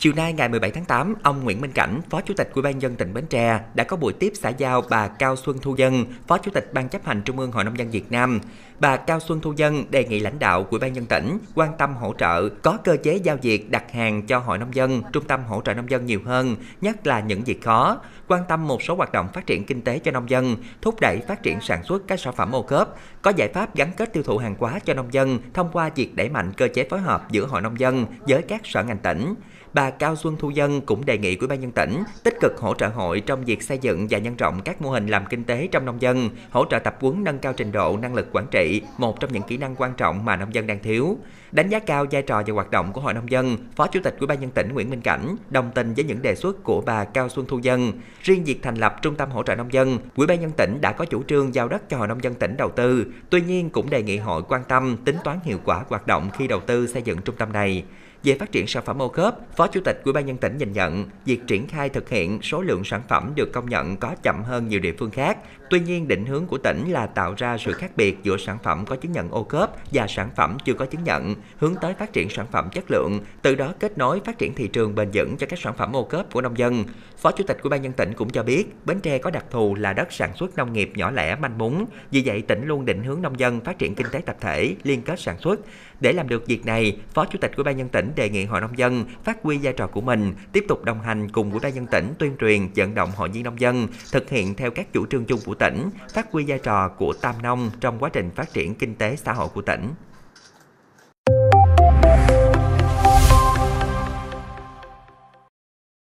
Chiều nay ngày 17 tháng 8, ông Nguyễn Minh Cảnh, Phó Chủ tịch Ủy ban dân tỉnh Bến Tre đã có buổi tiếp xã giao bà Cao Xuân Thu Dân, Phó Chủ tịch Ban chấp hành Trung ương Hội nông dân Việt Nam. Bà Cao Xuân Thu Dân đề nghị lãnh đạo Ủy ban dân tỉnh quan tâm hỗ trợ có cơ chế giao dịch đặt hàng cho hội nông dân, trung tâm hỗ trợ nông dân nhiều hơn, nhất là những việc khó, quan tâm một số hoạt động phát triển kinh tế cho nông dân, thúc đẩy phát triển sản xuất các sản phẩm ô cớp, có giải pháp gắn kết tiêu thụ hàng hóa cho nông dân thông qua việc đẩy mạnh cơ chế phối hợp giữa hội nông dân với các sở ngành tỉnh. Bà bà Cao Xuân Thu Dân cũng đề nghị Ủy ban nhân tỉnh tích cực hỗ trợ hội trong việc xây dựng và nhân rộng các mô hình làm kinh tế trong nông dân, hỗ trợ tập huấn nâng cao trình độ năng lực quản trị, một trong những kỹ năng quan trọng mà nông dân đang thiếu. Đánh giá cao vai trò và hoạt động của Hội nông dân, Phó Chủ tịch Ủy ban nhân tỉnh Nguyễn Minh Cảnh đồng tình với những đề xuất của bà Cao Xuân Thu Dân. Riêng việc thành lập trung tâm hỗ trợ nông dân, Ủy ban nhân tỉnh đã có chủ trương giao đất cho Hội nông dân tỉnh đầu tư, tuy nhiên cũng đề nghị hội quan tâm tính toán hiệu quả hoạt động khi đầu tư xây dựng trung tâm này về phát triển sản phẩm ô cốp, Phó Chủ tịch Ủy ban nhân tỉnh nhìn nhận, việc triển khai thực hiện số lượng sản phẩm được công nhận có chậm hơn nhiều địa phương khác. Tuy nhiên, định hướng của tỉnh là tạo ra sự khác biệt giữa sản phẩm có chứng nhận ô cốp và sản phẩm chưa có chứng nhận, hướng tới phát triển sản phẩm chất lượng, từ đó kết nối phát triển thị trường bền vững cho các sản phẩm ô cốp của nông dân. Phó Chủ tịch Ủy ban nhân tỉnh cũng cho biết, Bến Tre có đặc thù là đất sản xuất nông nghiệp nhỏ lẻ manh mún, vì vậy tỉnh luôn định hướng nông dân phát triển kinh tế tập thể, liên kết sản xuất. Để làm được việc này, Phó Chủ tịch Ủy ban nhân tỉnh tỉnh đề nghị Hội Nông dân phát huy vai trò của mình, tiếp tục đồng hành cùng Ủy ban nhân tỉnh tuyên truyền vận động hội viên nông dân thực hiện theo các chủ trương chung của tỉnh, phát huy vai trò của tam nông trong quá trình phát triển kinh tế xã hội của tỉnh.